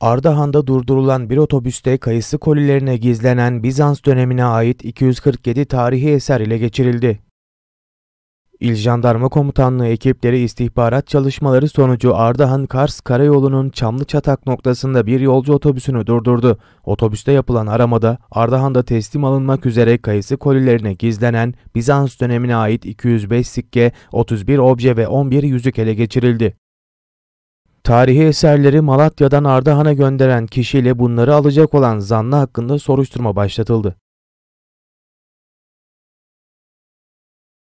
Ardahan'da durdurulan bir otobüste kayısı kolilerine gizlenen Bizans dönemine ait 247 tarihi eser ile geçirildi. İl Jandarma Komutanlığı ekipleri istihbarat çalışmaları sonucu Ardahan-Kars Karayolu'nun Çatak noktasında bir yolcu otobüsünü durdurdu. Otobüste yapılan aramada Ardahan'da teslim alınmak üzere kayısı kolilerine gizlenen Bizans dönemine ait 205 sikke, 31 obje ve 11 yüzük ele geçirildi. Tarihi eserleri Malatya'dan Ardahan'a gönderen kişiyle bunları alacak olan zanlı hakkında soruşturma başlatıldı.